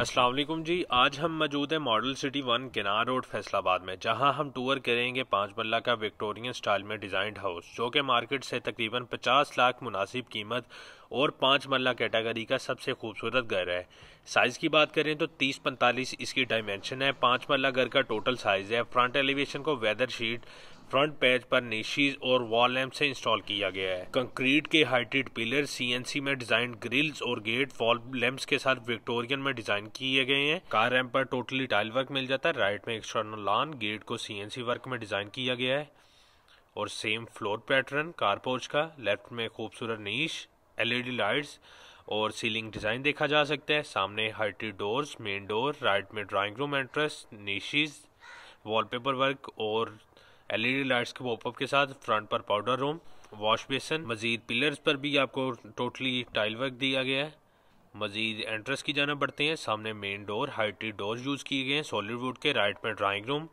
असलम जी आज हम मौजूद हैं model city one canal road Faisalabad में जहां हम टूर करेंगे पाँच मल्ला का विक्टोरियन स्टाइल में डिज़ाइंड हाउस जो कि मार्केट से तकरीबन 50 लाख मुनासिब कीमत और पाँच मल्ला कैटेगरी का सबसे खूबसूरत घर है साइज़ की बात करें तो 30-45 इसकी डायमेंशन है पाँच मल्ला घर का टोटल साइज़ है फ्रंट एलिवेशन को वेदर शीट फ्रंट पेज पर नेशीज और वॉल लैम्प से इंस्टॉल किया गया है कंक्रीट के हाइटेड पिलर सीएनसी में डिजाइन ग्रिल्स और गेट वॉल लैम्प्स के साथ विक्टोरियन में डिजाइन किए गए हैं कार रैम्प पर टोटली टाइल वर्क मिल जाता है राइट में एक्सटर्नल लॉन गेट को सीएनसी वर्क में डिजाइन किया गया है और सेम फ्लोर पैटर्न कारपोच का लेफ्ट में खूबसूरत नीश एलईडी e लाइट्स और सीलिंग डिज़ाइन देखा जा सकता है सामने heighted doors main door right में drawing room entrance niches wallpaper work और एलईडी लाइट्स के पॉपअप के साथ फ्रंट पर पाउडर रूम वॉश बेसन मजीद पिलर्स पर भी आपको टोटली टाइल वर्क दिया गया है मजीद एंट्रेंस की जाना बढ़ते हैं सामने main door heighted door use किए गए हैं सॉलिड वुड के राइट में ड्राइंग रूम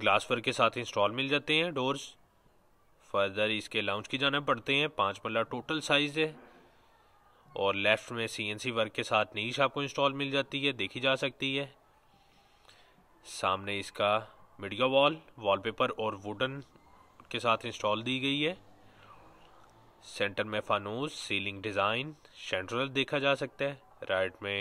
ग्लास वर्क के साथ इंस्टॉल मिल जाते हैं डोर्स फर्दर इसके लाउंज की जाना पड़ते हैं पाँच मल्ला टोटल साइज़ है और लेफ़्ट में सीएनसी वर्क के साथ नीच आपको इंस्टॉल मिल जाती है देखी जा सकती है सामने इसका मीडिया वॉल वॉलपेपर और वुडन के साथ इंस्टॉल दी गई है सेंटर में फानूस सीलिंग डिज़ाइन सेंट्रल देखा जा सकता है राइट में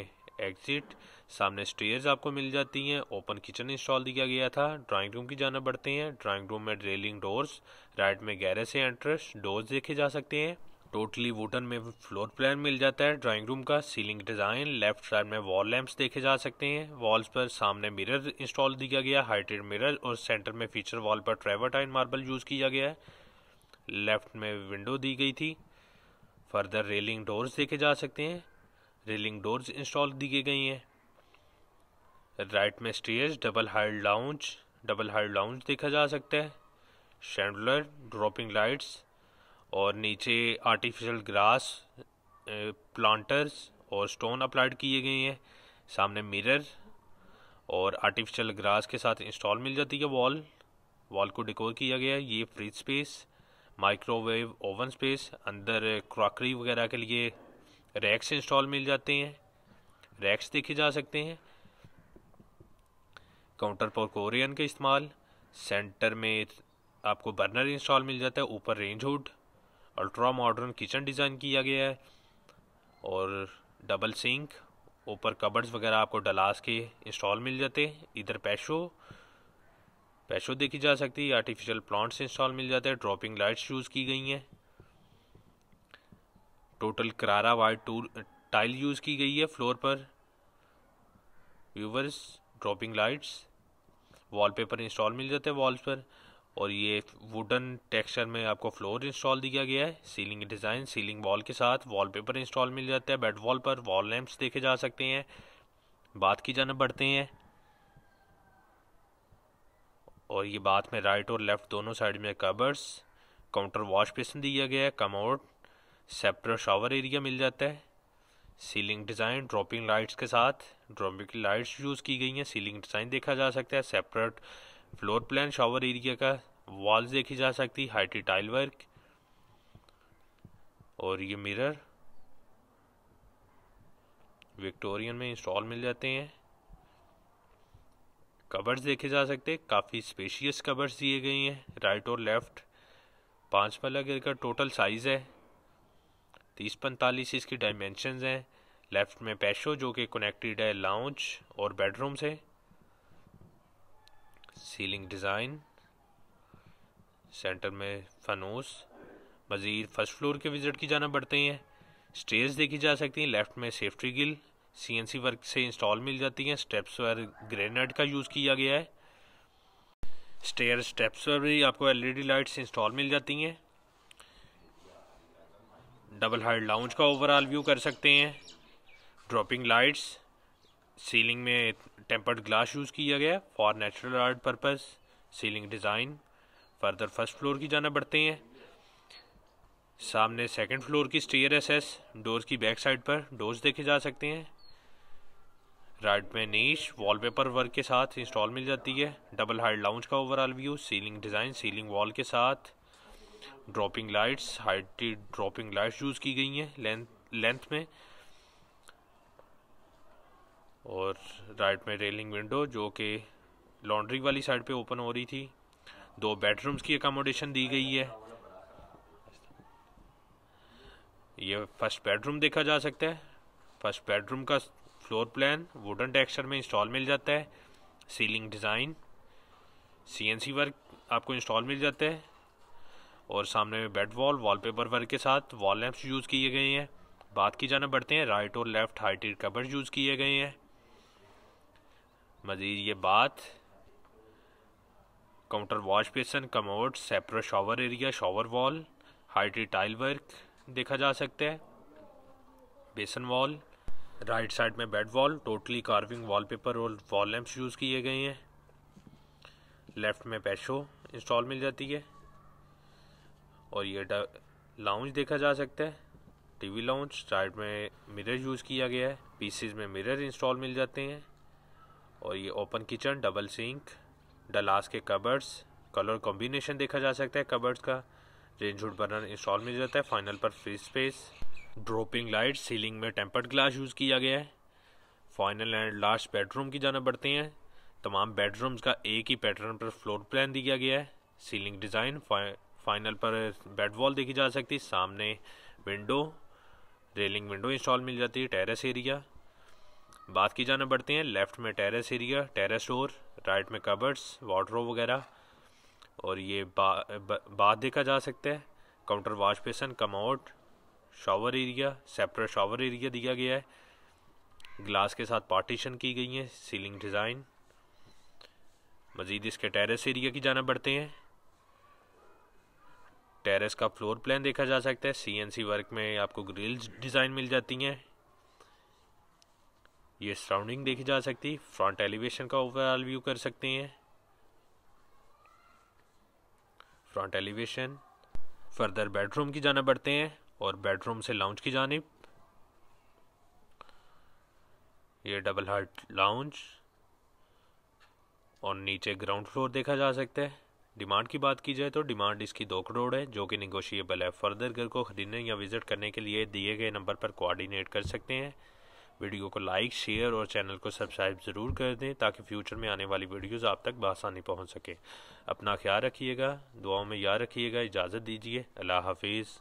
एग्जिट सामने स्टेयर्स आपको मिल जाती हैं ओपन किचन इंस्टॉल दिया गया था ड्राइंग रूम की जाना बढ़ते हैं ड्राइंग रूम में रेलिंग डोर्स राइट में गैरेज से एंट्रेंस डोर्स देखे जा सकते हैं टोटली वुडन में फ्लोर प्लान मिल जाता है ड्राइंग रूम का सीलिंग डिज़ाइन लेफ्ट साइड में वॉल लैंप्स देखे जा सकते हैं वॉल्स पर सामने मिरर इंस्टॉल दिया गया हाइटेड मिरर और सेंटर में फीचर वॉल पर टाइन मार्बल यूज़ किया गया है लेफ्ट में विंडो दी गई थी फर्दर रेलिंग डोर्स देखे जा सकते हैं रेलिंग डोर्स इंस्टॉल दिए गई हैं राइट में stage double height lounge double height lounge देखा जा सकता है शैंडलर ड्रॉपिंग लाइट्स और नीचे आर्टिफिशियल ग्रास प्लांटर्स और स्टोन अप्लाइड किए गए हैं सामने मिरर और आर्टिफिशियल ग्रास के साथ इंस्टॉल मिल जाती है वॉल वॉल को डिकोर किया गया है ये fridge space microwave oven space अंदर क्रॉकरी वगैरह के लिए रैक्स इंस्टॉल मिल जाते हैं रैक्स देखे जा सकते हैं काउंटर पर कोरियन का इस्तेमाल सेंटर में आपको बर्नर इंस्टॉल मिल जाता है ऊपर range hood ultra modern kitchen design किया गया है और डबल सिंक ऊपर कबर्ड्स वगैरह आपको डलास के इंस्टॉल मिल जाते हैं इधर पैशो पैशो देखी जा सकती है आर्टिफिशियल प्लांट्स इंस्टॉल मिल जाते हैं ड्रॉपिंग लाइट्स यूज़ की गई हैं टोटल करारा वाइट टूल टाइल यूज़ की गई है फ्लोर पर viewers dropping lights wallpaper install मिल जाते हैं वॉल्स पर और ये वुडन टेक्सचर में आपको फ्लोर इंस्टॉल दिया गया है सीलिंग डिज़ाइन सीलिंग वॉल के साथ वॉलपेपर इंस्टॉल मिल जाता है बेड वॉल पर वॉल लैम्प्स देखे जा सकते हैं बात की जाना बढ़ते हैं और ये बात में राइट और लेफ़्ट दोनों साइड में कबर्स काउंटर वॉश बेसन दिया गया है कमोड सेपरेट शावर एरिया मिल जाता है सीलिंग डिज़ाइन ड्रॉपिंग लाइट्स के साथ ड्रॉपिंग लाइट्स यूज़ की गई हैं सीलिंग डिज़ाइन देखा जा सकता है separate floor plan shower area का वॉल्स देखी जा सकती हाइटी टाइल वर्क और ये मिरर विक्टोरियन में इंस्टॉल मिल जाते हैं कवर्स देखे जा सकते हैं काफ़ी स्पेशियस कवर्स दिए गए हैं राइट और लेफ्ट पांच पलग का टोटल साइज़ है तीस पैंतालीस इसकी डायमेंशन हैं लेफ्ट में पैशो जो कि कनेक्टेड है लाउंज और बेडरूम्स से सीलिंग डिज़ाइन सेंटर में फनूस मज़ीद फर्स्ट फ्लोर के विज़िट की जाना बढ़ते हैं स्टेज देखी जा सकती हैं लेफ़्ट में सेफ्टी गिल सीएनसी वर्क से इंस्टॉल मिल जाती हैं स्टेप्स वर ग्रेनेड का यूज़ किया गया है स्टेयर स्टेप्स पर भी आपको एलईडी लाइट्स इंस्टॉल मिल जाती हैं डबल हाइट लाउंज का ओवरऑल व्यू कर सकते हैं ड्रॉपिंग लाइट्स सीलिंग में टेम्पर्ड ग्लास यूज़ किया गया for natural art purpose ceiling design further first floor की जाना बढ़ते हैं सामने सेकंड फ्लोर की स्टेयर एसेस डोर्स की बैक साइड पर डोर्स देखे जा सकते हैं राइट में नीच वॉलपेपर वर्क के साथ इंस्टॉल मिल जाती है डबल हाइट लाउंज का overall view ceiling design ceiling wall के साथ dropping lights height dropping lights use की गई हैं लेंथ लेंथ में और राइट में रेलिंग विंडो जो कि लॉन्ड्री वाली साइड पे ओपन हो रही थी दो बेडरूम्स की अकोमोडेशन दी गई है ये फर्स्ट बेडरूम देखा जा सकता है फर्स्ट बेडरूम का फ्लोर प्लान वुडन टेक्सचर में इंस्टॉल मिल जाता है सीलिंग डिज़ाइन सीएनसी वर्क आपको इंस्टॉल मिल जाता है और सामने में बेड वॉल वॉलपेपर वर्क के साथ वॉल लैंप्स यूज़ किए गए हैं बात की जाना बढ़ते हैं राइट और लेफ्ट हाइटेड कवर्स यूज़ किए गए हैं मज़ीद ये बात counter wash basin commode separate shower area shower wall हाइटी टाइल वर्क देखा जा सकता है बेसन वॉल राइट साइड में bed wall totally carving wallpaper और वॉल लैम्प यूज़ किए गए हैं लेफ़्ट में पैशो इंस्टॉल मिल जाती है और ये लाउंज देखा जा सकता है टीवी लाउंज साइड में मिरर यूज़ किया गया है पीसीज में मिरर इंस्टॉल मिल जाते हैं और ये ओपन किचन डबल सिंक डलास के कबर्ड्स कलर कॉम्बिनेशन देखा जा सकता है कबर्ड्स का रेंज हुड बर्नर इंस्टॉल मिल जाता है फाइनल पर free space dropping light ceiling में टेम्पर्ड ग्लास यूज़ किया गया है फाइनल एंड लास्ट बेडरूम की जाना बढ़ते हैं तमाम बेडरूम्स का एक ही पैटर्न पर फ्लोर प्लान दिया गया है सीलिंग डिज़ाइन फाइनल पर बेड वॉल देखी जा सकती सामने विंडो रेलिंग विंडो इंस्टॉल मिल जाती है टेरेस एरिया बात की जाना बढ़ते हैं लेफ़्ट में terrace area terrace door right में कबर्ड्स वाटर वगैरह और ये बा, बा, बात देखा जा सकता है counter wash basin commode shower area separate shower area दिया गया है ग्लास के साथ पार्टीशन की गई है सीलिंग डिज़ाइन मज़ीद इसके टेरेस एरिया की जाना बढ़ते हैं टेरेस का फ्लोर प्लान देखा जा सकता है सीएनसी वर्क में आपको ग्रिल्स डिज़ाइन मिल जाती हैं ये सराउंडिंग देखी जा सकती है फ्रंट एलिवेशन का ओवरऑल व्यू कर सकते हैं फ्रंट एलिवेशन फर्दर बेडरूम की जाना बढ़ते हैं और बेडरूम से लाउंज की जानिब ये डबल हार्ट लाउंज और नीचे ग्राउंड फ्लोर देखा जा सकता है डिमांड की बात की जाए तो डिमांड इसकी दो करोड़ है जो कि निगोशिएबल है फर्दर घर को खरीदने या विजिट करने के लिए दिए गए नंबर पर कोऑर्डिनेट कर सकते हैं वीडियो को लाइक शेयर और चैनल को सब्सक्राइब ज़रूर कर दें ताकि फ्यूचर में आने वाली वीडियोस आप तक बासानी पहुंच सकें अपना ख्याल रखिएगा दुआओं में याद रखिएगा इजाज़त दीजिए अल्लाह हाफिज़